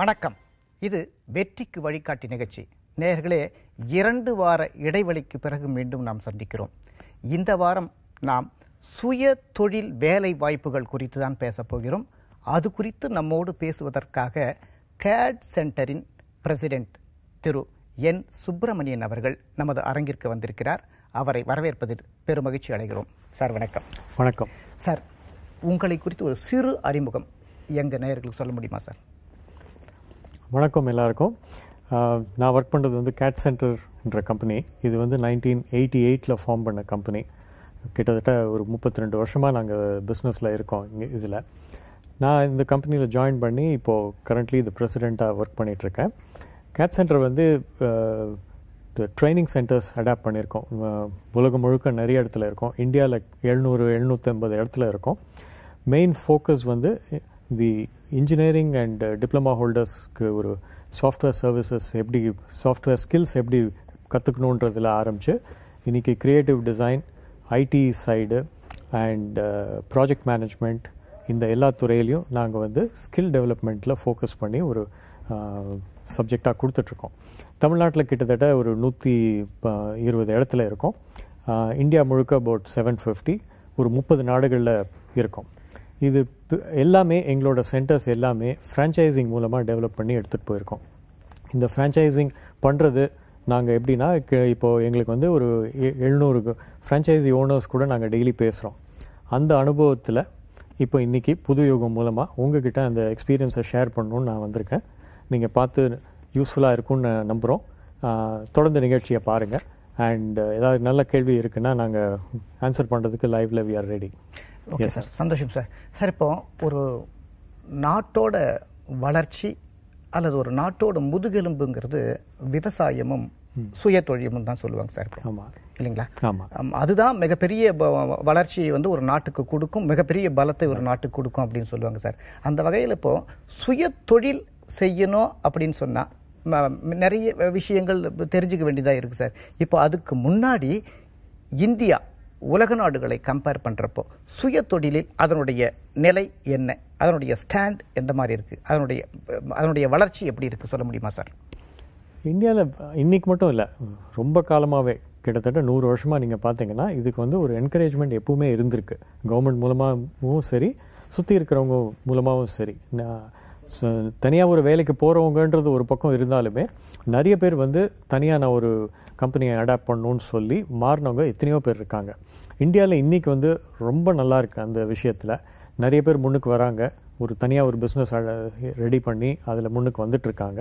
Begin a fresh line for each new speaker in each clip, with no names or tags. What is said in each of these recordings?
வணக்கம் இது வெற்றிக்கு வழிகாட்டி நிகழ்ச்சி நேர்களே இரண்டு வார இடைவெளிக்கு பிறகு மீண்டும் நாம் சந்திக்கிறோம் இந்த வாரம் நாம் சுய தொழில் வேலை வாய்ப்புகள் குறித்து தான் பேசப்போகிறோம் அது குறித்து நம்மோடு பேசுவதற்காக கேட் சென்டரின் பிரசிடென்ட் திரு என் சுப்பிரமணியன் அவர்கள் நமது அரங்கிற்கு வந்திருக்கிறார் அவரை வரவேற்பதில் பெருமகிழ்ச்சி அடைகிறோம் சார் வணக்கம் வணக்கம் சார் உங்களை குறித்து ஒரு சிறு அறிமுகம் எங்கள் நேயர்களுக்கு சொல்ல முடியுமா சார்
வணக்கம் எல்லாருக்கும் நான் ஒர்க் பண்ணுறது வந்து கேட் சென்டர்ன்ற கம்பெனி இது வந்து நைன்டீன் எயிட்டி எயிட்டில் ஃபார்ம் பண்ண கம்பெனி கிட்டத்தட்ட ஒரு முப்பத்தி ரெண்டு வருஷமாக நாங்கள் பிஸ்னஸில் இருக்கோம் இங்கே இதில் நான் இந்த கம்பெனியில் ஜாயின் பண்ணி இப்போது கரண்ட்லி இது ப்ரெசிடெண்ட்டாக ஒர்க் பண்ணிகிட்ருக்கேன் கேட் சென்டர் வந்து ட்ரைனிங் சென்டர்ஸ் அடாப்ட் பண்ணியிருக்கோம் உலகம் முழுக்க நிறைய இடத்துல இருக்கோம் இந்தியாவில் எழுநூறு எழுநூற்றி ஐம்பது இடத்துல இருக்கோம் மெயின் ஃபோக்கஸ் வந்து தி இன்ஜினியரிங் அண்ட் டிப்ளமா ஹோல்டர்ஸ்க்கு ஒரு சாஃப்ட்வேர் சர்வீசஸ் எப்படி சாஃப்ட்வேர் ஸ்கில்ஸ் எப்படி கற்றுக்கணுன்றதில் ஆரம்பித்து இன்றைக்கி creative design IT side and project management இந்த எல்லா துறையிலையும் நாங்கள் வந்து ஸ்கில் டெவலப்மெண்ட்டில் ஃபோக்கஸ் பண்ணி ஒரு சப்ஜெக்டாக uh, கொடுத்துட்ருக்கோம் தமிழ்நாட்டில் கிட்டத்தட்ட ஒரு நூற்றி இருபது இடத்துல இருக்கோம் இந்தியா முழுக்க அபவுட் செவன் ஃபிஃப்டி ஒரு முப்பது நாடுகளில் இருக்கோம் இது எல்லாமே எங்களோட சென்டர்ஸ் எல்லாமே ஃப்ரான்ச்சைசிங் மூலமாக டெவலப் பண்ணி எடுத்துகிட்டு போயிருக்கோம் இந்த ஃப்ரான்ச்சைசிங் பண்ணுறது நாங்கள் எப்படின்னா இப்போது எங்களுக்கு வந்து ஒரு எழுநூறு ஃப்ரான்ச்சைசி ஓனர்ஸ் கூட நாங்கள் டெய்லி பேசுகிறோம் அந்த அனுபவத்தில் இப்போ இன்றைக்கி புது யோகம் மூலமாக உங்ககிட்ட அந்த எக்ஸ்பீரியன்ஸை ஷேர் பண்ணணுன்னு நான் வந்திருக்கேன் நீங்கள் பார்த்து யூஸ்ஃபுல்லாக இருக்கும்னு நம்புகிறோம் தொடர்ந்து நிகழ்ச்சியை பாருங்கள் அண்ட் ஏதாவது நல்ல கேள்வி இருக்குன்னா நாங்கள் ஆன்சர் பண்ணுறதுக்கு லைவ்ல we are ready okay sir
சந்தோஷம் சார் சார் இப்போ ஒரு நாட்டோட வளர்ச்சி அல்லது ஒரு நாட்டோட முதுகெலும்புங்கிறது விவசாயமும் சுய தொழிலும் தான் சொல்லுவாங்க சார் இல்லைங்களா அதுதான் மிகப்பெரிய வளர்ச்சியை வந்து ஒரு நாட்டுக்கு கொடுக்கும் மிகப்பெரிய பலத்தை ஒரு நாட்டுக்கு கொடுக்கும் அப்படின்னு சொல்லுவாங்க சார் அந்த வகையில் இப்போ சுய தொழில் செய்யணும் அப்படின்னு சொன்னால் நிறைய விஷயங்கள் தெரிஞ்சுக்க வேண்டியதாக இருக்குது சார் இப்போ அதுக்கு முன்னாடி இந்தியா உலக நாடுகளை கம்பேர் பண்ணுறப்போ சுய தொழிலில் அதனுடைய நிலை என்ன அதனுடைய ஸ்டாண்ட் எந்த மாதிரி இருக்குது அதனுடைய அதனுடைய வளர்ச்சி எப்படி இருக்குது சொல்ல முடியுமா சார்
இந்தியாவில் இன்றைக்கி மட்டும் இல்லை ரொம்ப காலமாகவே கிட்டத்தட்ட நூறு வருஷமாக நீங்கள் பார்த்தீங்கன்னா இதுக்கு வந்து ஒரு என்கரேஜ்மெண்ட் எப்பவுமே இருந்திருக்கு கவர்மெண்ட் மூலமாகவும் சரி சுற்றி இருக்கிறவங்க மூலமாகவும் சரி தனியாக ஒரு வேலைக்கு போகிறவங்கன்றது ஒரு பக்கம் இருந்தாலுமே நிறைய பேர் வந்து தனியான ஒரு கம்பெனியை அடாப்ட் பண்ணணும்னு சொல்லி மாறினவங்க எத்தனையோ பேர் இருக்காங்க இந்தியாவில் இன்றைக்கி வந்து ரொம்ப நல்லா இருக்குது அந்த விஷயத்தில் நிறைய பேர் முன்னுக்கு வராங்க ஒரு தனியாக ஒரு பிஸ்னஸ் ரெடி பண்ணி அதில் முன்னுக்கு வந்துட்டுருக்காங்க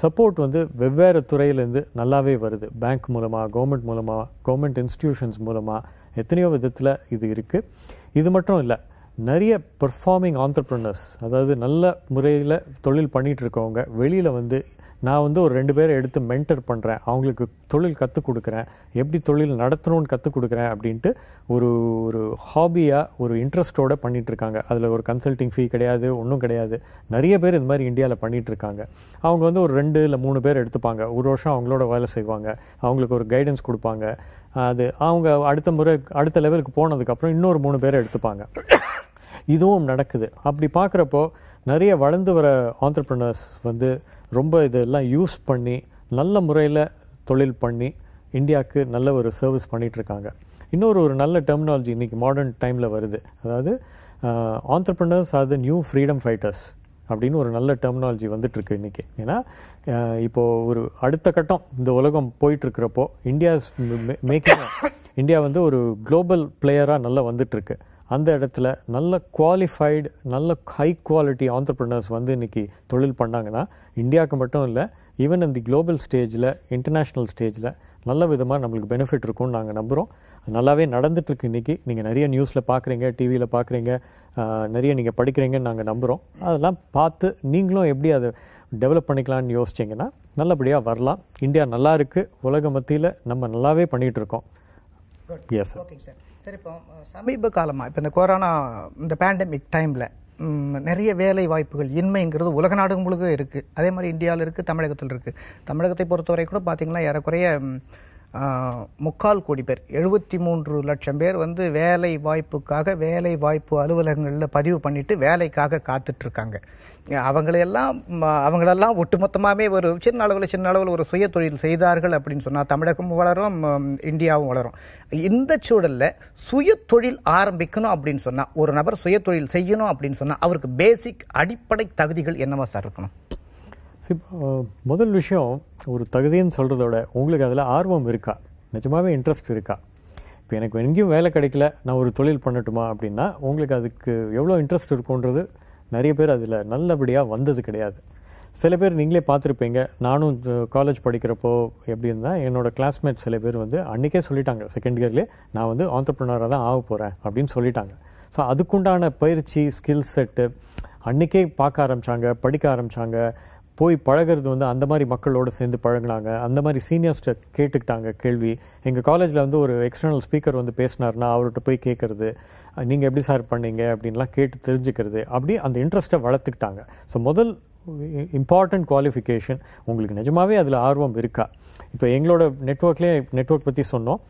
சப்போர்ட் வந்து வெவ்வேறு துறையிலேருந்து நல்லாவே வருது பேங்க் மூலமாக கவர்மெண்ட் மூலமாக கவர்மெண்ட் இன்ஸ்டிடியூஷன்ஸ் மூலமாக எத்தனையோ விதத்தில் இது இருக்குது இது மட்டும் இல்லை நிறைய பெர்ஃபார்மிங் ஆண்டர்ப்ரனர்ஸ் அதாவது நல்ல முறையில் தொழில் பண்ணிகிட்டு இருக்கவங்க வெளியில் வந்து நான் வந்து ஒரு ரெண்டு பேரை எடுத்து மென்டர் பண்ணுறேன் அவங்களுக்கு தொழில் கற்றுக் கொடுக்குறேன் எப்படி தொழில் நடத்தணும்னு கற்றுக் கொடுக்குறேன் அப்படின்ட்டு ஒரு ஒரு ஹாபியாக ஒரு இன்ட்ரெஸ்ட்டோடு பண்ணிகிட்ருக்காங்க அதில் ஒரு கன்சல்டிங் ஃபீ கிடையாது ஒன்றும் கிடையாது நிறைய பேர் இது மாதிரி இந்தியாவில் பண்ணிகிட்ருக்காங்க அவங்க வந்து ஒரு ரெண்டு இல்லை மூணு பேர் எடுத்துப்பாங்க ஒரு வருஷம் அவங்களோட வேலை செய்வாங்க அவங்களுக்கு ஒரு கைடன்ஸ் கொடுப்பாங்க அது அவங்க அடுத்த முறை அடுத்த லெவலுக்கு போனதுக்கப்புறம் இன்னொரு மூணு பேரை எடுத்துப்பாங்க இதுவும் நடக்குது அப்படி பார்க்குறப்போ நிறைய வளர்ந்து வர ஆண்டர்பிரினர்ஸ் வந்து ரொம்ப இதெல்லாம் யூஸ் பண்ணி நல்ல முறையில் தொழில் பண்ணி இந்தியாவுக்கு நல்ல ஒரு சர்வீஸ் பண்ணிகிட்ருக்காங்க இன்னொரு ஒரு நல்ல டெர்மினாலஜி இன்றைக்கி மாடர்ன் டைமில் வருது அதாவது entrepreneurs the new freedom fighters அப்படின்னு ஒரு நல்ல டெர்மினாலஜி வந்துட்டுருக்கு இன்றைக்கி ஏன்னா இப்போது ஒரு அடுத்த கட்டம் இந்த உலகம் போயிட்டுருக்கிறப்போ இந்தியாஸ் மேக்கிங் இந்தியா வந்து ஒரு குளோபல் பிளேயராக நல்லா வந்துட்டுருக்கு அந்த இடத்துல நல்ல குவாலிஃபைடு நல்ல ஹை குவாலிட்டி ஆண்டர்பிரினர்ஸ் வந்து இன்றைக்கி தொழில் பண்ணாங்கன்னா இந்தியாவுக்கு மட்டும் இல்லை ஈவன் இந்த குளோபல் ஸ்டேஜில் இன்டர்நேஷ்னல் ஸ்டேஜில் நல்ல விதமாக நம்மளுக்கு பெனிஃபிட் இருக்கும்னு நாங்கள் நம்புகிறோம் நல்லாவே நடந்துட்டுருக்கு இன்றைக்கி நீங்கள் நிறைய நியூஸில் பார்க்குறீங்க டிவியில் பார்க்குறீங்க நிறைய நீங்கள் படிக்கிறீங்கன்னு நாங்கள் நம்புகிறோம் அதெல்லாம் பார்த்து நீங்களும் எப்படி அதை டெவலப் பண்ணிக்கலாம்னு யோசிச்சிங்கன்னா நல்லபடியாக வரலாம் இந்தியா நல்லா இருக்குது உலக மத்தியில் நம்ம நல்லாவே பண்ணிகிட்ருக்கோம்
எஸ் சார் ஓகேங்க சார் சரி இப்போ சமீப காலமாக இப்போ இந்த கொரோனா இந்த பேண்டமிக் டைமில் நிறைய வேலை வாய்ப்புகள் இன்மைங்கிறது உலக நாடு முழுக்க இருக்குது அதே மாதிரி இந்தியாவில் இருக்குது தமிழகத்தில் இருக்குது தமிழகத்தை பொறுத்தவரை கூட பார்த்திங்கன்னா ஏறக்குறைய முக்கால் கோடி பேர் எழுபத்தி மூன்று லட்சம் பேர் வந்து வேலை வாய்ப்புக்காக வேலை வாய்ப்பு அலுவலகங்களில் பதிவு பண்ணிட்டு வேலைக்காக காத்துட்ருக்காங்க அவங்களையெல்லாம் அவங்களெல்லாம் ஒட்டுமொத்தமாகவே ஒரு சின்ன அளவில் சின்ன அளவில் ஒரு சுய தொழில் செய்தார்கள் அப்படின்னு சொன்னால் தமிழகமும் வளரும் இந்தியாவும் வளரும் இந்த சூழலில் சுய தொழில் ஆரம்பிக்கணும் அப்படின்னு சொன்னால் ஒரு நபர் சுய தொழில் செய்யணும் அப்படின்னு சொன்னால் அவருக்கு பேசிக் அடிப்படை தகுதிகள் என்னவா சார் இருக்கணும்
Uh, முதல் விஷயம் ஒரு தகுதின்னு சொல்கிறதோட உங்களுக்கு அதில் ஆர்வம் இருக்கா நிஜமாகவே இன்ட்ரெஸ்ட் இருக்கா இப்போ எனக்கு எங்கேயும் வேலை கிடைக்கல நான் ஒரு தொழில் பண்ணட்டுமா அப்படின்னா உங்களுக்கு அதுக்கு எவ்வளோ இன்ட்ரெஸ்ட் இருக்குன்றது நிறைய பேர் அதில் நல்லபடியாக வந்தது கிடையாது சில பேர் நீங்களே பார்த்துருப்பீங்க நானும் காலேஜ் படிக்கிறப்போ எப்படி இருந்தால் என்னோடய கிளாஸ்மேட் சில பேர் வந்து அன்றைக்கே சொல்லிட்டாங்க செகண்ட் இயர்லேயே நான் வந்து ஆண்டர்ப்ரனராக தான் ஆக போகிறேன் அப்படின்னு சொல்லிட்டாங்க ஸோ அதுக்குண்டான பயிற்சி ஸ்கில் செட்டு அன்றைக்கே பார்க்க ஆரம்பித்தாங்க படிக்க ஆரம்பித்தாங்க போய் பழகிறது வந்து அந்த மாதிரி மக்களோடு சேர்ந்து பழகினாங்க அந்த மாதிரி சீனியர்ஸ்ட்டை கேட்டுக்கிட்டாங்க கேள்வி எங்கள் காலேஜில் வந்து ஒரு எக்ஸ்டர்னல் ஸ்பீக்கர் வந்து பேசினார்னா அவர்கிட்ட போய் கேட்குறது நீங்கள் எப்படி சார் பண்ணீங்க அப்படின்லாம் கேட்டு தெரிஞ்சுக்கிறது அப்படி அந்த இன்ட்ரெஸ்ட்டை வளர்த்துக்கிட்டாங்க ஸோ முதல் இம்பார்ட்டண்ட் குவாலிஃபிகேஷன் உங்களுக்கு நிஜமாவே அதில் ஆர்வம் இருக்கா இப்போ எங்களோட நெட்ஒர்க்லேயே நெட்ஒர்க் பற்றி சொன்னோம்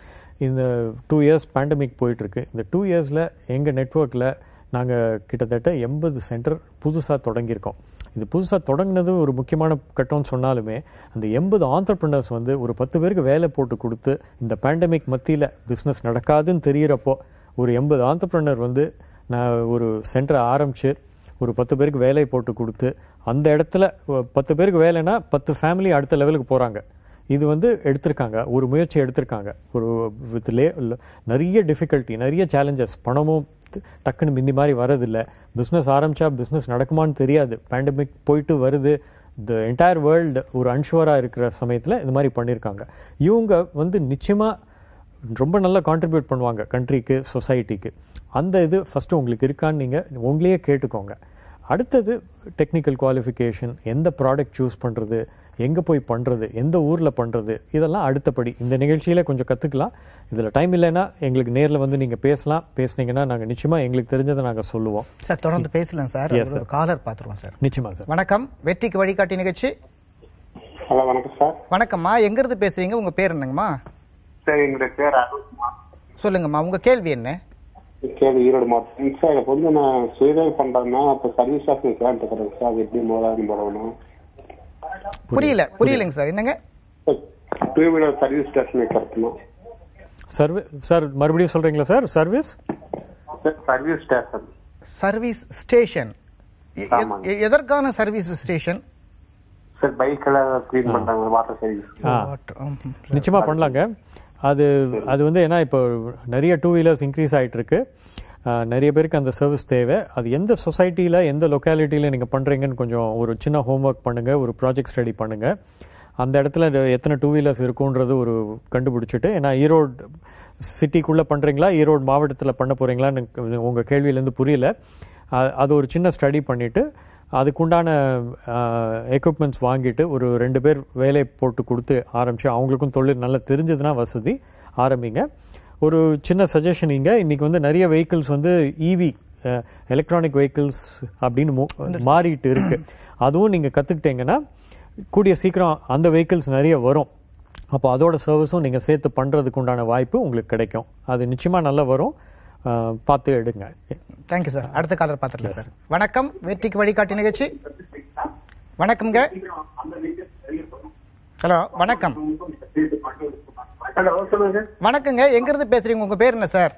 இந்த டூ இயர்ஸ் பேண்டமிக் போயிட்டுருக்கு இந்த டூ இயர்ஸில் எங்கள் நெட்ஒர்க்கில் நாங்கள் கிட்டத்தட்ட எண்பது சென்டர் புதுசாக தொடங்கியிருக்கோம் இது புதுசாக தொடங்கினது ஒரு முக்கியமான கட்டம்னு சொன்னாலுமே அந்த எண்பது ஆண்டர்பிரினர்ஸ் வந்து ஒரு பத்து பேருக்கு வேலை போட்டு கொடுத்து இந்த பேண்டமிக் மத்தியில் பிஸ்னஸ் நடக்காதுன்னு தெரிகிறப்போ ஒரு எண்பது ஆண்டர்பிரினர் வந்து நான் ஒரு சென்டரை ஆரம்பித்து ஒரு பத்து பேருக்கு வேலையை போட்டு கொடுத்து அந்த இடத்துல பத்து பேருக்கு வேலைன்னா பத்து ஃபேமிலி அடுத்த லெவலுக்கு போகிறாங்க இது வந்து எடுத்திருக்காங்க ஒரு முயற்சி எடுத்திருக்காங்க ஒரு வித் நிறைய டிஃபிகல்ட்டி நிறைய சேலஞ்சஸ் பணமும் பார்த்து டக்குன்னு முந்தி மாதிரி வரதில்லை பிஸ்னஸ் ஆரம்பித்தா பிஸ்னஸ் நடக்குமான்னு தெரியாது பேண்டமிக் போயிட்டு வருது த என்டையர் வேர்ல்டு ஒரு அன்ஷுவராக இருக்கிற சமயத்தில் இந்த மாதிரி பண்ணியிருக்காங்க இவங்க வந்து நிச்சயமாக ரொம்ப நல்லா கான்ட்ரிபியூட் பண்ணுவாங்க கண்ட்ரிக்கு சொசைட்டிக்கு அந்த இது ஃபஸ்ட்டு உங்களுக்கு இருக்கான்னு நீங்கள் உங்களையே கேட்டுக்கோங்க அடுத்தது டெக்னிக்கல் குவாலிஃபிகேஷன் எந்த ப்ராடக்ட் சூஸ் பண்ணுறது எங்கே போய் பண்ணுறது எந்த ஊரில் பண்ணுறது இதெல்லாம் அடுத்தபடி இந்த நிகழ்ச்சியில் கொஞ்சம் கற்றுக்கலாம் இதில் டைம் இல்லைன்னா எங்களுக்கு நேரில் வந்து நீங்கள் பேசலாம் பேசுனீங்கன்னா நாங்கள் நிச்சயமாக எங்களுக்கு தெரிஞ்சதை நாங்கள் சொல்லுவோம்
சார் தொடர்ந்து பேசலாம் சார் காலர் பார்த்துருவோம் சார் நிச்சயமாக சார் வணக்கம் வெற்றிக்கு வழிகாட்டி நிகழ்ச்சி ஹலோ வணக்கம் சார் வணக்கம்மா எங்கேருந்து பேசுறீங்க உங்க பேர் என்னங்கம்மா சார் பேர் சொல்லுங்கம்மா உங்க கேள்வி என்ன
கேள்வி ஈரோடு மாவட்டம் சார் இப்போ வந்து நான் சுயதொழில் பண்றேன்னா இப்போ சர்வீஸ் ஆஃபீஸ் கேட்டுக்கிறேன் சார் எப்படி முதலாளி போடணும்
புரியல புரியலங்க சார் என்னங்க
சர்வீஸ் சார் மறுபடியும் சொல்றீங்களா sir service service station service station
எதற்கான சர்வீஸ் ஸ்டேஷன் சார் பைக்கெல்லாம் க்ளீன் பண்றாங்க வாட்டர்
சர்வீஸ் நிச்சயமா பண்ணலாங்க அது அது வந்து ஏன்னா இப்போ நிறைய டூ வீலர்ஸ் இன்க்ரீஸ் ஆகிட்டு இருக்கு நிறைய பேருக்கு அந்த சர்வீஸ் தேவை அது எந்த சொசைட்டியில் எந்த லொக்காலிட்டியில் நீங்கள் பண்ணுறீங்கன்னு கொஞ்சம் ஒரு சின்ன ஹோம்ஒர்க் பண்ணுங்கள் ஒரு ப்ராஜெக்ட் ஸ்டடி பண்ணுங்கள் அந்த இடத்துல எத்தனை டூ வீலர்ஸ் இருக்குன்றது ஒரு கண்டுபிடிச்சிட்டு ஏன்னா ஈரோடு சிட்டிக்குள்ளே பண்ணுறீங்களா ஈரோடு மாவட்டத்தில் பண்ண போகிறீங்களான்னு உங்கள் கேள்வியிலேருந்து புரியல அது ஒரு சின்ன ஸ்டடி பண்ணிவிட்டு அதுக்குண்டான எக்யூப்மெண்ட்ஸ் வாங்கிட்டு ஒரு ரெண்டு பேர் வேலை போட்டு கொடுத்து ஆரம்பித்து அவங்களுக்கும் தொழில் நல்லா தெரிஞ்சதுன்னா வசதி ஆரம்பிங்க ஒரு சின்ன சஜஷன் இங்கே இன்றைக்கி வந்து நிறைய வெஹிக்கிள்ஸ் வந்து இவி எலக்ட்ரானிக் வெஹிக்கிள்ஸ் அப்படின்னு மாறிட்டு இருக்கு அதுவும் நீங்கள் கற்றுக்கிட்டீங்கன்னா கூடிய சீக்கிரம் அந்த வெஹிக்கிள்ஸ் நிறைய வரும் அப்போ அதோட சர்வீஸும் நீங்கள் சேர்த்து பண்ணுறதுக்கு உண்டான வாய்ப்பு உங்களுக்கு கிடைக்கும் அது நிச்சயமாக நல்லா வரும் பார்த்து எடுங்க
தேங்க்யூ சார் அடுத்த காலர் பார்த்துக்கலாம் சார் வணக்கம் வெற்றிக்கு வழிகாட்டி நிகழ்ச்சி வணக்கம்ங்க ஹலோ வணக்கம் ஹலோ சொல்லுங்க சார் வணக்கங்க எங்க இருந்து பேசுறீங்க உங்க பேர் என்ன சார்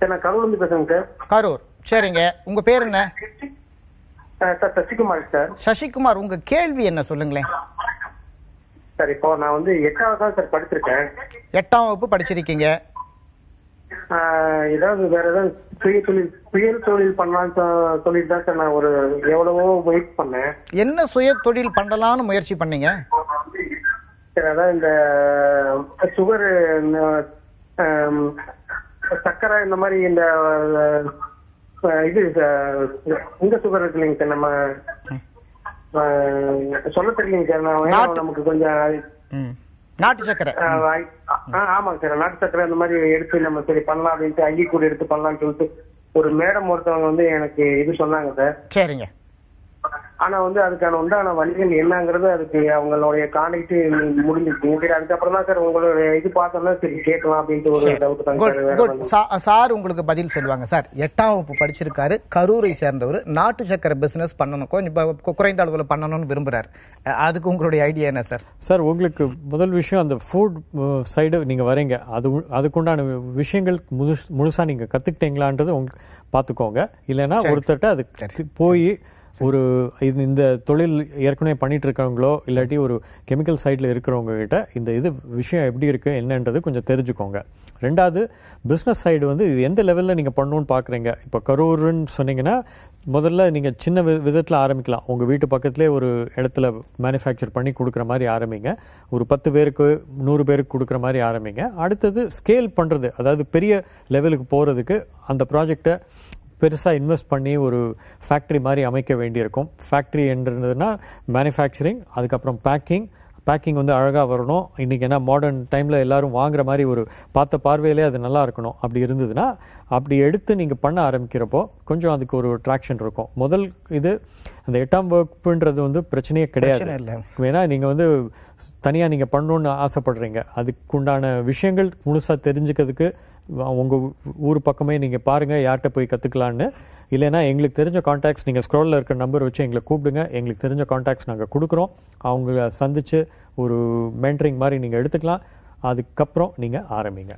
சார் நான் கரூர்ல இருந்து பேசுறேங்க சார் கரூர் சரிங்க உங்க பேர் என்ன சார் சசிகுமார் சார் சசிகுமார் உங்க கேள்வி என்ன சொல்லுங்களேன் சார் இப்போ நான் வந்து எட்டாவது தான் சார் படிச்சிருக்கேன் எட்டாம் வகுப்பு படிச்சிருக்கீங்க ஏதாவது வேற ஏதாவது
சுய தொழில் சுய தொழில் பண்ணலாம்னு சொல்லிட்டு தான் சார் நான் ஒரு எவ்வளவோ வெயிட் பண்ணேன்
என்ன சுய தொழில் பண்ணலாம்னு முயற்சி பண்ணீங்க அதான் இந்த
சுகர் சர்க்கரை இந்த மாதிரி இந்த இது இந்த சுகர் இருக்கு இல்லைங்க சார் நம்ம சொல்ல தெரியலங்க சார் நான் நமக்கு கொஞ்சம் நாட்டு சக்கரை ஆமாங்க சார் நாட்டு சக்கரை அந்த மாதிரி எடுத்து நம்ம சரி பண்ணலாம் அப்படின்ட்டு அள்ளி கூட எடுத்து பண்ணலாம்னு சொல்லிட்டு ஒரு மேடம் ஒருத்தவங்க வந்து எனக்கு இது சொன்னாங்க சார் சரிங்க ஆனா வந்து அதுக்கான உண்டான வழிகள் என்னங்கிறது அதுக்கு அவங்களுடைய காண்டாக்ட் முடிஞ்சிச்சு சரி அதுக்கப்புறம் தான் சார் உங்களுடைய இது பார்த்தோம்னா சரி கேட்கலாம் அப்படின்ட்டு ஒரு டவுட்
தான் சார் உங்களுக்கு பதில் சொல்லுவாங்க சார் எட்டாம் வகுப்பு படிச்சிருக்காரு கரூரை சேர்ந்தவர் நாட்டு சக்கர பிசினஸ் பண்ணணும் கொஞ்சம் குறைந்த அளவில் பண்ணணும்னு விரும்புறாரு அதுக்கு உங்களுடைய ஐடியா என்ன சார்
சார் உங்களுக்கு முதல் விஷயம் அந்த ஃபுட் சைடு நீங்கள் வரீங்க அது அதுக்குண்டான விஷயங்கள் முழுசு முழுசாக நீங்கள் கற்றுக்கிட்டீங்களான்றது உங்க பார்த்துக்கோங்க இல்லைன்னா ஒருத்தட்ட அது போய் ஒரு இது இந்த தொழில் ஏற்கனவே பண்ணிட்டு இருக்கவங்களோ இல்லாட்டி ஒரு கெமிக்கல் சைட்ல இருக்கிறவங்க கிட்ட இந்த இது விஷயம் எப்படி இருக்கு என்னன்றது கொஞ்சம் தெரிஞ்சுக்கோங்க ரெண்டாவது பிஸ்னஸ் சைடு வந்து இது எந்த லெவலில் நீங்கள் பண்ணணும்னு பார்க்குறீங்க இப்போ கரூர்னு சொன்னீங்கன்னா முதல்ல நீங்கள் சின்ன விதத்தில் ஆரம்பிக்கலாம் உங்கள் வீட்டு பக்கத்துலேயே ஒரு இடத்துல மேனுஃபேக்சர் பண்ணி கொடுக்குற மாதிரி ஆரம்பிங்க ஒரு பத்து பேருக்கு நூறு பேருக்கு கொடுக்குற மாதிரி ஆரம்பிங்க அடுத்தது ஸ்கேல் பண்ணுறது அதாவது பெரிய லெவலுக்கு போகிறதுக்கு அந்த ப்ராஜெக்டை பெருசாக இன்வெஸ்ட் பண்ணி ஒரு ஃபேக்ட்ரி மாதிரி அமைக்க வேண்டியிருக்கும் ஃபேக்ட்ரி என்றதுன்னா மேனுஃபேக்சரிங் அதுக்கப்புறம் பேக்கிங் பேக்கிங் வந்து அழகாக வரணும் இன்றைக்கி என்ன மாடர்ன் டைமில் எல்லோரும் வாங்குற மாதிரி ஒரு பார்த்த பார்வையிலே அது நல்லா இருக்கணும் அப்படி இருந்ததுன்னா அப்படி எடுத்து நீங்கள் பண்ண ஆரம்பிக்கிறப்போ கொஞ்சம் அதுக்கு ஒரு ட்ராக்ஷன் இருக்கும் முதல் இது அந்த எட்டாம் வகுப்புன்றது வந்து பிரச்சனையே கிடையாது ஏன்னா நீங்கள் வந்து தனியாக நீங்கள் பண்ணணுன்னு ஆசைப்படுறீங்க அதுக்குண்டான விஷயங்கள் முழுசாக தெரிஞ்சுக்கிறதுக்கு உங்கள் ஊர் பக்கமே நீங்கள் பாருங்கள் யார்கிட்ட போய் கற்றுக்கலான்னு இல்லைனா எங்களுக்கு தெரிஞ்ச காண்டாக்ட்ஸ் நீங்கள் ஸ்க்ரோலில் இருக்கிற நம்பர் வச்சு எங்களை கூப்பிடுங்க எங்களுக்கு தெரிஞ்ச காண்டாக்ட்ஸ் நாங்கள் கொடுக்குறோம் அவங்க சந்தித்து ஒரு மென்ட்ரிங் மாதிரி நீங்கள் எடுத்துக்கலாம் அதுக்கப்புறம் நீங்கள் ஆரம்பிங்க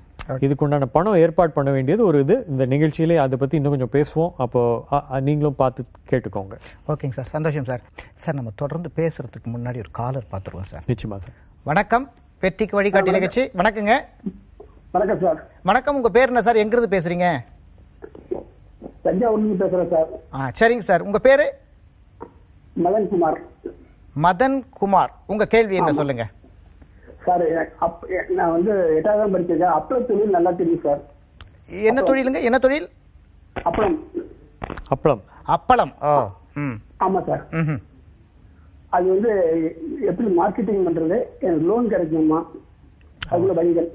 இதுக்குண்டான பணம் ஏற்பாடு பண்ண வேண்டியது ஒரு இது இந்த நிகழ்ச்சியிலே அதை பற்றி இன்னும் கொஞ்சம் பேசுவோம் அப்போது நீங்களும் பார்த்து கேட்டுக்கோங்க
ஓகேங்க சார் சந்தோஷம் சார் சார் நம்ம தொடர்ந்து பேசுகிறதுக்கு முன்னாடி ஒரு காலர் பார்த்துருவோம் சார் நிச்சயமா சார் வணக்கம் பெட்டிக்கு வழிகாட்டி நிகழ்ச்சி வணக்கங்க வணக்கம் சார் வணக்கம் உங்க பேர் என்ன சார் எங்கிருந்து பேசுறீங்க தஞ்சாவூர்ல பேசுறேன் சார் ஆ சரிங்க சார் உங்க பேரு மதன் குமார் மதன் குமார் உங்க கேள்வி என்ன சொல்லுங்க சார்
நான் வந்து எட்டாவது தான் படிச்சிருக்கேன் அப்பளம் தொழில் நல்லா தெரியும் சார்
என்ன தொழிலுங்க என்ன தொழில் அப்பளம் அப்பளம் அப்பளம் ஓ ம்
ஆமா சார் அது வந்து எப்படி மார்க்கெட்டிங் பண்றது எனக்கு லோன் கிடைக்குமா அதுக்குள்ள
வழிகள்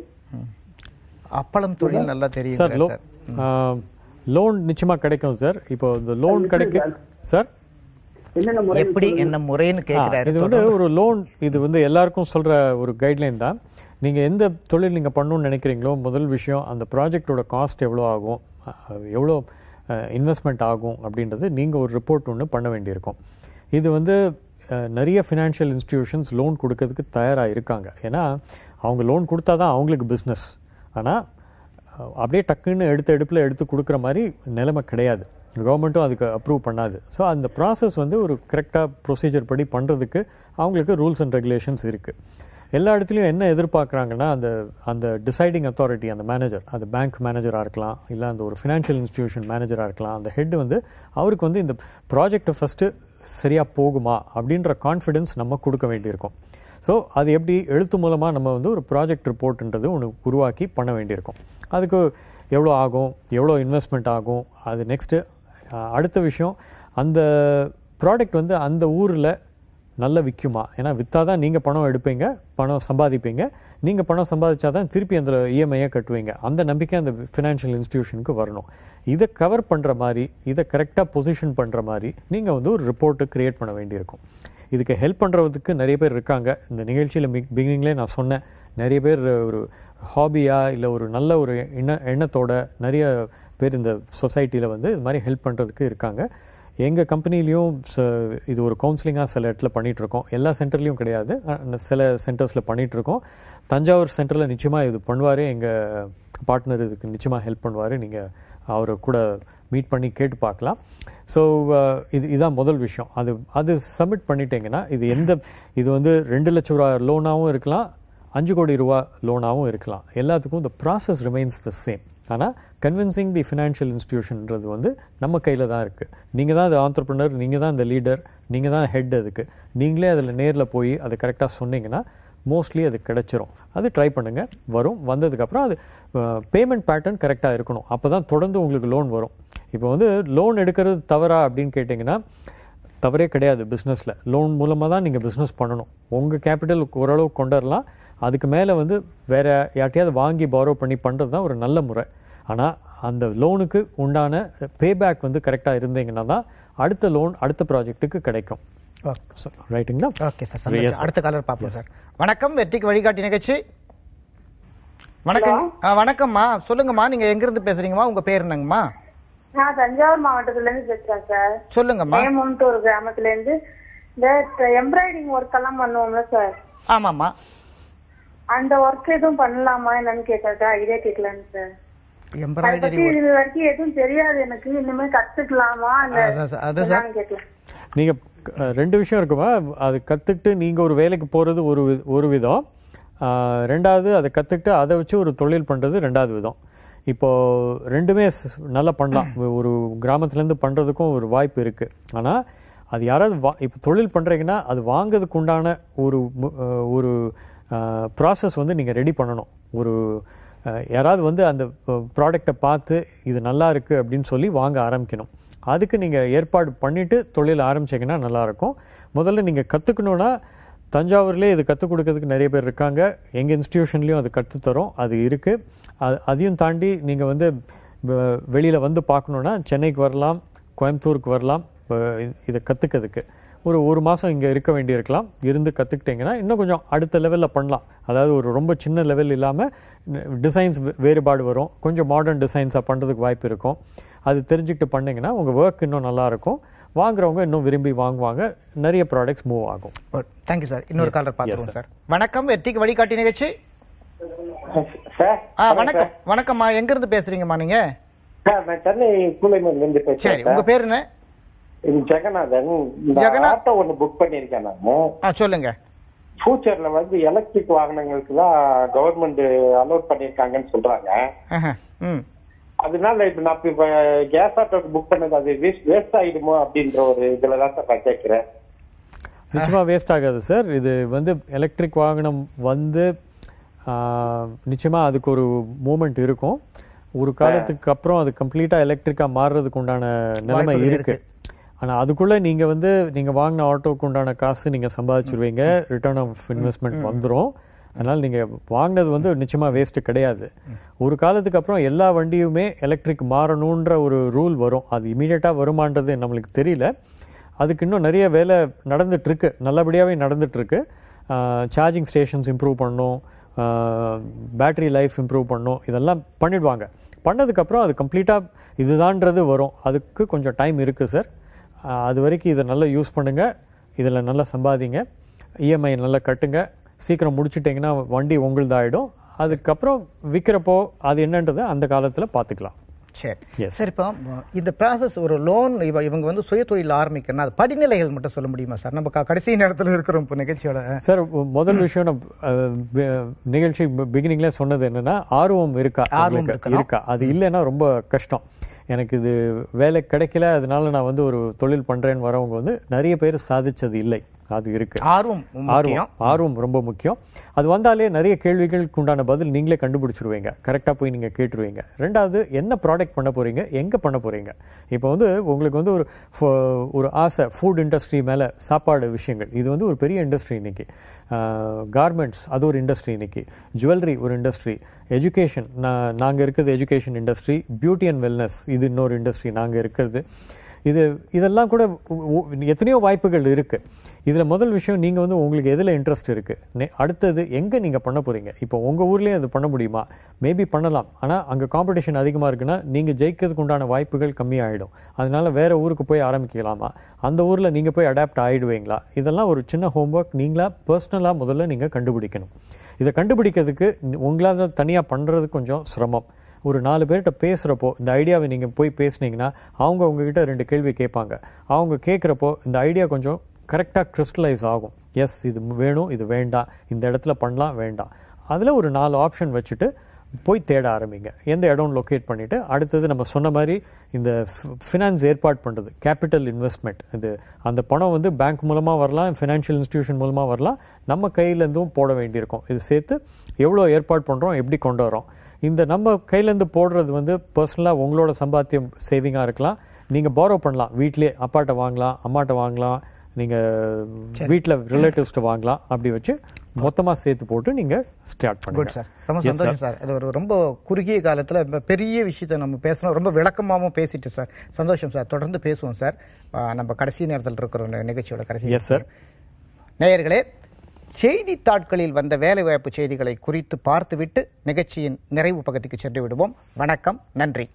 அப்பளம் தொழில் நல்லா தெரியும் சார்
லோன் நிச்சயமா கிடைக்கும் சார் இப்போ இந்த லோன் கிடைக்கும் சார்
எப்படி என்ன முறைன்னு கேட்குறாரு இது வந்து ஒரு
லோன் இது வந்து எல்லாருக்கும் சொல்ற ஒரு கைட்லைன் தான் நீங்க எந்த தொழில் நீங்க பண்ணணும்னு நினைக்கிறீங்களோ முதல் விஷயம் அந்த ப்ராஜெக்டோட காஸ்ட் எவ்வளோ ஆகும் எவ்வளோ இன்வெஸ்ட்மெண்ட் ஆகும் அப்படின்றது நீங்கள் ஒரு ரிப்போர்ட் ஒன்று பண்ண வேண்டியிருக்கும் இது வந்து நிறைய ஃபினான்ஷியல் இன்ஸ்டிடியூஷன்ஸ் லோன் கொடுக்கறதுக்கு தயாராக இருக்காங்க ஏன்னா அவங்க லோன் கொடுத்தா தான் அவங்களுக்கு பிஸ்னஸ் ஆனால் அப்படியே டக்குன்னு எடுத்த எடுப்பில் எடுத்து கொடுக்குற மாதிரி நிலைமை கிடையாது கவர்மெண்ட்டும் அதுக்கு அப்ரூவ் பண்ணாது ஸோ அந்த ப்ராசஸ் வந்து ஒரு கரெக்டாக ப்ரொசீஜர் படி பண்ணுறதுக்கு அவங்களுக்கு ரூல்ஸ் அண்ட் ரெகுலேஷன்ஸ் இருக்குது எல்லா இடத்துலையும் என்ன எதிர்பார்க்குறாங்கன்னா அந்த அந்த டிசைடிங் அத்தாரிட்டி அந்த மேனேஜர் அது பேங்க் மேனேஜராக இருக்கலாம் இல்லை அந்த ஒரு ஃபினான்ஷியல் இன்ஸ்டிடியூஷன் மேனேஜராக இருக்கலாம் அந்த ஹெட் வந்து அவருக்கு வந்து இந்த ப்ராஜெக்டை ஃபஸ்ட்டு சரியாக போகுமா அப்படின்ற கான்ஃபிடென்ஸ் நம்ம கொடுக்க வேண்டியிருக்கும் ஸோ அது எப்படி எழுத்து மூலமாக நம்ம வந்து ஒரு ப்ராஜெக்ட் ரிப்போர்ட்ன்றது ஒன்று உருவாக்கி பண்ண வேண்டியிருக்கும் அதுக்கு எவ்வளோ ஆகும் எவ்வளோ இன்வெஸ்ட்மெண்ட் ஆகும் அது நெக்ஸ்ட்டு அடுத்த விஷயம் அந்த ப்ராடக்ட் வந்து அந்த ஊரில் நல்ல விற்குமா ஏன்னா விற்றா தான் நீங்கள் பணம் எடுப்பீங்க பணம் சம்பாதிப்பீங்க நீங்கள் பணம் சம்பாதிச்சா தான் திருப்பி அந்த இஎம்ஐயை e கட்டுவீங்க அந்த நம்பிக்கை அந்த ஃபினான்ஷியல் இன்ஸ்டியூஷனுக்கு வரணும் இதை கவர் பண்ணுற மாதிரி இதை கரெக்டாக பொசிஷன் பண்ணுற மாதிரி நீங்கள் வந்து ஒரு ரிப்போர்ட்டு க்ரியேட் பண்ண வேண்டியிருக்கும் இதுக்கு ஹெல்ப் பண்ணுறதுக்கு நிறைய பேர் இருக்காங்க இந்த நிகழ்ச்சியில் பிகினிங்லேயே நான் சொன்னேன் நிறைய பேர் ஒரு ஹாபியாக இல்லை ஒரு நல்ல ஒரு எண்ண எண்ணத்தோட நிறைய பேர் இந்த சொசைட்டியில் வந்து இது மாதிரி ஹெல்ப் பண்ணுறதுக்கு இருக்காங்க எங்கள் கம்பெனிலையும் இது ஒரு கவுன்சிலிங்காக சில இடத்துல பண்ணிகிட்ருக்கோம் எல்லா சென்டர்லேயும் கிடையாது சில சென்டர்ஸில் பண்ணிகிட்ருக்கோம் தஞ்சாவூர் சென்டரில் நிச்சயமாக இது பண்ணுவார் எங்கள் பார்ட்னர் இதுக்கு நிச்சயமாக ஹெல்ப் பண்ணுவார் நீங்கள் அவரை கூட மீட் பண்ணி கேட்டு பார்க்கலாம் ஸோ இது இதுதான் முதல் விஷயம் அது அது சப்மிட் பண்ணிட்டீங்கன்னா இது எந்த இது வந்து ரெண்டு லட்ச ரூபா லோனாகவும் இருக்கலாம் அஞ்சு கோடி ரூபா லோனாகவும் இருக்கலாம் எல்லாத்துக்கும் இந்த ப்ராசஸ் ரிமைன்ஸ் த சேம் ஆனால் கன்வின்சிங் தி ஃபினான்ஷியல் இன்ஸ்டியூஷன்ன்றது வந்து நம்ம கையில் தான் இருக்குது நீங்கள் தான் அது ஆண்டர்ப்ரனர் நீங்கள் தான் இந்த லீடர் நீங்கள் தான் ஹெட் அதுக்கு நீங்களே அதில் நேரில் போய் அதை கரெக்டாக சொன்னீங்கன்னா மோஸ்ட்லி அது கிடச்சிரும் அது ட்ரை பண்ணுங்கள் வரும் வந்ததுக்கப்புறம் அது பேமெண்ட் பேட்டர்ன் கரெக்டாக இருக்கணும் அப்போ தான் தொடர்ந்து உங்களுக்கு லோன் வரும் இப்போ வந்து லோன் எடுக்கிறது தவறா அப்படின்னு கேட்டிங்கன்னா தவறே கிடையாது பிஸ்னஸில் லோன் மூலமாக தான் நீங்கள் பிஸ்னஸ் பண்ணணும் உங்கள் கேபிட்டல் ஓரளவு கொண்டு வரலாம் அதுக்கு மேலே வந்து வேறு யார்ட்டையாவது வாங்கி பாரோ பண்ணி பண்ணுறது தான் ஒரு நல்ல முறை ஆனால் அந்த லோனுக்கு உண்டான பேபேக் வந்து கரெக்டாக இருந்தீங்கன்னா தான் அடுத்த லோன் அடுத்த ப்ராஜெக்ட்டுக்கு கிடைக்கும் ஓகே சார் ரைட்டுங்களா ஓகே சார் அடுத்த காலர் பார்ப்போம் சார்
வணக்கம் வெற்றிக்கு வழிகாட்டி நிகழ்ச்சி வணக்கம் வணக்கம்மா சொல்லுங்கம்மா நீங்க எங்க இருந்து பேசுறீங்கம்மா உங்க பேர் என்னங்கம்மா
நான் தஞ்சாவூர் மாவட்டத்துல இருந்து பேசுறேன் சார் சொல்லுங்கம்மா மேமுன்ட்டு ஒரு கிராமத்துல இருந்து இந்த எம்ப்ராய்டிங் ஒர்க் எல்லாம் பண்ணுவோம்ல சார் ஆமாம்மா அந்த ஒர்க் எதுவும் பண்ணலாமா என்னன்னு கேட்டா இதே கேட்கலான்னு சார் எம்ப்ராய்டரி எதுவும்
நீங்க ரெண்டு விஷயம் இருக்குமா அது கத்துக்கிட்டு நீங்க ஒரு வேலைக்கு போறது ஒரு ஒரு விதம் ரெண்டாவது அதை கத்துக்கிட்டு அதை வச்சு ஒரு தொழில் பண்றது ரெண்டாவது விதம் இப்போ ரெண்டுமே நல்லா பண்ணலாம் ஒரு கிராமத்துலேருந்து பண்ணுறதுக்கும் ஒரு வாய்ப்பு இருக்குது ஆனால் அது யாராவது வா இப்போ தொழில் பண்ணுறீங்கன்னா அது வாங்கிறதுக்கு உண்டான ஒரு ஒரு ப்ராசஸ் வந்து நீங்கள் ரெடி பண்ணணும் ஒரு யாராவது வந்து அந்த ப்ராடக்டை பார்த்து இது நல்லா இருக்குது அப்படின்னு சொல்லி வாங்க ஆரம்பிக்கணும் அதுக்கு நீங்கள் ஏற்பாடு பண்ணிவிட்டு தொழில் ஆரம்பிச்சிங்கன்னா நல்லாயிருக்கும் முதல்ல நீங்கள் கற்றுக்கணுன்னா தஞ்சாவூர்லேயே இது கற்றுக் கொடுக்கறதுக்கு நிறைய பேர் இருக்காங்க எங்கள் இன்ஸ்டியூஷன்லேயும் அது கற்றுத்தரும் அது இருக்குது அது அதையும் தாண்டி நீங்கள் வந்து வெளியில் வந்து பார்க்கணுன்னா சென்னைக்கு வரலாம் கோயம்புத்தூருக்கு வரலாம் இதை கற்றுக்கிறதுக்கு ஒரு ஒரு மாதம் இங்கே இருக்க வேண்டியிருக்கலாம் இருந்து கற்றுக்கிட்டிங்கன்னா இன்னும் கொஞ்சம் அடுத்த லெவலில் பண்ணலாம் அதாவது ஒரு ரொம்ப சின்ன லெவல் இல்லாமல் டிசைன்ஸ் வேறுபாடு வரும் கொஞ்சம் மாடர்ன் டிசைன்ஸாக பண்ணுறதுக்கு வாய்ப்பு இருக்கும் அது தெரிஞ்சுக்கிட்டு பண்ணிங்கன்னா உங்கள் ஒர்க் இன்னும் நல்லாயிருக்கும் வாங்குறவங்க இன்னும் விரும்பி வாங்குவாங்க நிறைய ப்ராடக்ட்ஸ் மூவ் ஆகும்
தேங்க்யூ சார் இன்னொரு காலர் பார்த்துருவோம் சார் வணக்கம் வெற்றிக்கு வழிகாட்டி நிகழ்ச்சி வணக்கம் வணக்கம்மா எங்க இருந்து பேசுறீங்கம்மா நீங்க சரி உங்க பேர் என்ன
ஜெகநாதன் ஆட்டோ ஒண்ணு புக் பண்ணிருக்கேன் நான் சொல்லுங்க ஃபியூச்சர்ல வந்து எலக்ட்ரிக் வாகனங்களுக்கு தான் கவர்மெண்ட் அலோட் பண்ணிருக்காங்கன்னு சொல்றாங்க அதனால இப்ப நான் இப்ப கேஸ் ஆட்டோ புக் பண்ணது அது வேஸ்ட் ஆயிடுமோ அப்படின்ற ஒரு இதுல தான் சார் நான் கேட்கிறேன்
நிச்சயமாக வேஸ்ட் ஆகாது சார் இது வந்து எலக்ட்ரிக் வாகனம் வந்து நிச்சயமா அதுக்கு ஒரு மூமெண்ட் இருக்கும் ஒரு காலத்துக்கு அப்புறம் அது கம்ப்ளீட்டா எலக்ட்ரிக்கா மாறுறதுக்கு உண்டான நிலைமை இருக்கு ஆனால் அதுக்குள்ளே நீங்கள் வந்து நீங்கள் வாங்கின ஆட்டோவுக்கு உண்டான காசு நீங்கள் சம்பாதிச்சுருவீங்க ரிட்டர்ன் ஆஃப் இன்வெஸ்ட்மெண்ட் வந்துடும் அதனால் நீங்கள் வாங்கினது வந்து நிச்சயமாக வேஸ்ட்டு கிடையாது ஒரு காலத்துக்கு அப்புறம் எல்லா வண்டியுமே எலக்ட்ரிக் மாறணுன்ற ஒரு ரூல் வரும் அது இமீடியட்டாக வருமானது நம்மளுக்கு தெரியல அதுக்கு இன்னும் நிறைய வேலை நடந்துட்டுருக்கு நல்லபடியாகவே நடந்துட்டுருக்கு சார்ஜிங் ஸ்டேஷன்ஸ் இம்ப்ரூவ் பண்ணும் பேட்டரி லைஃப் இம்ப்ரூவ் பண்ணும் இதெல்லாம் பண்ணிடுவாங்க பண்ணதுக்கப்புறம் அது கம்ப்ளீட்டாக இதுதான்றது வரும் அதுக்கு கொஞ்சம் டைம் இருக்குது சார் அது வரைக்கும் இதை நல்லா யூஸ் பண்ணுங்கள் இதில் நல்லா சம்பாதிங்க இஎம்ஐ e நல்லா கட்டுங்க சீக்கிரம் முடிச்சிட்டிங்கன்னா வண்டி உங்களுது ஆகிடும் அதுக்கப்புறம் விற்கிறப்போ அது என்னன்றது அந்த காலத்தில் பார்த்துக்கலாம்
சரி சார் இப்போ இந்த ப்ராசஸ் ஒரு லோன் இவ இவங்க வந்து சுய தொழில் ஆரம்பிக்கணும் அது படிநிலைகள் மட்டும் சொல்ல முடியுமா சார் நம்ம கடைசி நேரத்தில் இருக்கிறோம் இப்போ நிகழ்ச்சியோட
சார் முதல் விஷயம் நம்ம நிகழ்ச்சி பிகினிங்ல சொன்னது என்னன்னா ஆர்வம் இருக்கா ஆர்வம் இருக்கா அது இல்லைன்னா ரொம்ப கஷ்டம் எனக்கு இது வேலை கிடைக்கல அதனால நான் வந்து ஒரு தொழில் பண்ணுறேன்னு வரவங்க வந்து நிறைய பேர் சாதித்தது இல்லை அது இருக்கு ஆர்வம் ஆர்வம் ஆர்வம் ரொம்ப முக்கியம் அது வந்தாலே நிறைய கேள்விகளுக்கு உண்டான பதில் நீங்களே கண்டுபிடிச்சிருவீங்க கரெக்டாக போய் நீங்கள் கேட்டுருவீங்க ரெண்டாவது என்ன ப்ராடக்ட் பண்ண போகிறீங்க எங்கே பண்ண போகிறீங்க இப்போ வந்து உங்களுக்கு வந்து ஒரு ஒரு ஆசை ஃபுட் இண்டஸ்ட்ரி மேலே சாப்பாடு விஷயங்கள் இது வந்து ஒரு பெரிய இண்டஸ்ட்ரி இன்னைக்கு கார்மெண்ட்ஸ் அது ஒரு இண்டஸ்ட்ரி இன்னைக்கு ஜுவல்லரி ஒரு இண்டஸ்ட்ரி எஜுகேஷன் நான் நாங்கள் இருக்கிறது education industry beauty and wellness இது இன்னொரு இண்டஸ்ட்ரி நாங்கள் இருக்கிறது இது இதெல்லாம் கூட எத்தனையோ வாய்ப்புகள் இருக்குது இதில் முதல் விஷயம் நீங்கள் வந்து உங்களுக்கு எதில் இன்ட்ரெஸ்ட் இருக்குது அடுத்தது எங்கே நீங்கள் பண்ண போகிறீங்க இப்போ உங்கள் ஊர்லேயே அது பண்ண முடியுமா மேபி பண்ணலாம் ஆனால் அங்கே காம்படிஷன் அதிகமாக இருக்குன்னா நீங்கள் ஜெயிக்கிறதுக்கு உண்டான வாய்ப்புகள் கம்மியாகிடும் அதனால் வேறு ஊருக்கு போய் ஆரம்பிக்கலாமா அந்த ஊரில் நீங்கள் போய் அடாப்ட் ஆகிடுவீங்களா இதெல்லாம் ஒரு சின்ன ஹோம்ஒர்க் நீங்களாக பர்சனலாக முதல்ல நீங்கள் கண்டுபிடிக்கணும் இதை கண்டுபிடிக்கிறதுக்கு உங்களால் தனியாக பண்ணுறது கொஞ்சம் சிரமம் ஒரு நாலு பேர்கிட்ட பேசுகிறப்போ இந்த ஐடியாவை நீங்கள் போய் பேசுனீங்கன்னா அவங்க உங்ககிட்ட ரெண்டு கேள்வி கேட்பாங்க அவங்க கேட்குறப்போ இந்த ஐடியா கொஞ்சம் கரெக்டாக கிறிஸ்டலைஸ் ஆகும் எஸ் இது வேணும் இது வேண்டாம் இந்த இடத்துல பண்ணலாம் வேண்டாம் அதில் ஒரு நாலு ஆப்ஷன் வச்சுட்டு போய் தேட ஆரம்பிங்க எந்த இடம் லொக்கேட் பண்ணிவிட்டு அடுத்தது நம்ம சொன்ன மாதிரி இந்த ஃபினான்ஸ் ஏற்பாடு பண்ணுறது கேபிட்டல் இன்வெஸ்ட்மெண்ட் இது அந்த பணம் வந்து பேங்க் மூலமாக வரலாம் ஃபினான்ஷியல் இன்ஸ்டியூஷன் மூலமாக வரலாம் நம்ம கையிலேருந்தும் போட வேண்டியிருக்கும் இது சேர்த்து எவ்வளோ ஏற்பாடு பண்ணுறோம் எப்படி கொண்டு வரோம் இந்த நம்ம கையிலேருந்து போடுறது வந்து பர்சனலாக உங்களோட சம்பாத்தியம் சேவிங்காக இருக்கலாம் நீங்கள் பாரோ பண்ணலாம் வீட்லேயே அப்பாட்ட வாங்கலாம் அம்மாட்ட வாங்கலாம் நீங்கள் வீட்டில் ரிலேட்டிவ்ஸ்ட்டு வாங்கலாம் அப்படி வச்சு மொத்தமாக சேர்த்து போட்டு நீங்கள் ஸ்டார்ட் பண்ணுங்க சார் ரொம்ப சந்தோஷம்
சார் அது ஒரு ரொம்ப குறுகிய காலத்தில் பெரிய விஷயத்த நம்ம பேசணும் ரொம்ப விளக்கமாகவும் பேசிட்டு சார் சந்தோஷம் சார் தொடர்ந்து பேசுவோம் சார் நம்ம கடைசி நேரத்தில் இருக்கிற நிகழ்ச்சியோட கடைசி எஸ் சார் நேயர்களே செய்தித்தாட்களில் வந்த வேலைவாய்ப்பு செய்திகளை குறித்து பார்த்துவிட்டு நிகழ்ச்சியின் நிறைவு பகுதிக்கு சென்று விடுவோம் வணக்கம் நன்றி